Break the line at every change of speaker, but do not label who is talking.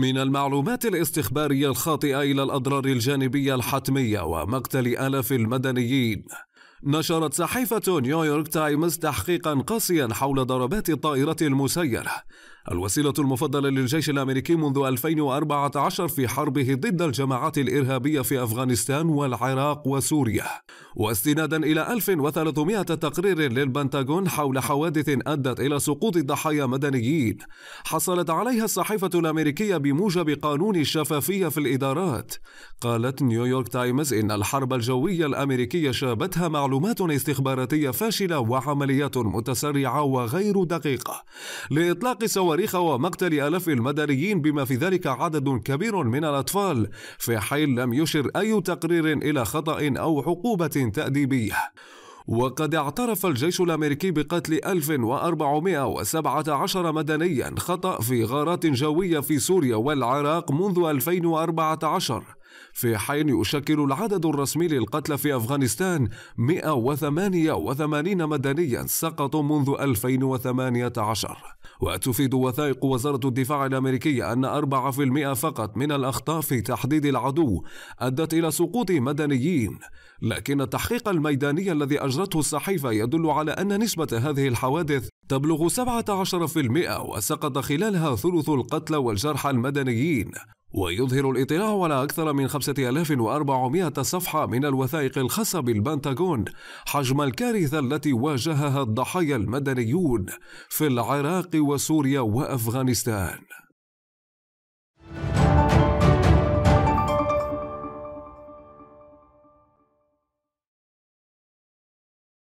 من المعلومات الاستخبارية الخاطئة إلى الأضرار الجانبية الحتمية ومقتل آلاف المدنيين نشرت صحيفة نيويورك تايمز تحقيقا قاسيا حول ضربات الطائرة المسيرة الوسيلة المفضلة للجيش الأمريكي منذ 2014 في حربه ضد الجماعات الإرهابية في أفغانستان والعراق وسوريا واستنادا إلى 1300 تقرير للبنتاغون حول حوادث أدت إلى سقوط ضحايا مدنيين حصلت عليها الصحيفة الأمريكية بموجب قانون الشفافية في الإدارات قالت نيويورك تايمز إن الحرب الجوية الأمريكية شابتها معلومات استخباراتية فاشلة وعمليات متسرعة وغير دقيقة لإطلاق سواء الصواريخ ومقتل آلاف المدنيين بما في ذلك عدد كبير من الأطفال في حين لم يشر أي تقرير إلى خطأ أو عقوبة تأديبية وقد اعترف الجيش الأمريكي بقتل 1417 مدنيا خطأ في غارات جوية في سوريا والعراق منذ 2014 في حين يشكل العدد الرسمي للقتلى في أفغانستان 188 مدنيا سقطوا منذ 2018 وتفيد وثائق وزارة الدفاع الأمريكية أن 4% فقط من الأخطاء في تحديد العدو أدت إلى سقوط مدنيين لكن التحقيق الميداني الذي أجرته الصحيفة يدل على أن نسبة هذه الحوادث تبلغ 17% وسقط خلالها ثلث القتلى والجرحى المدنيين ويظهر الاطلاع على أكثر من 5400 صفحة من الوثائق الخاصة بالبنتاغون حجم الكارثة التي واجهها الضحايا المدنيون في العراق وسوريا وأفغانستان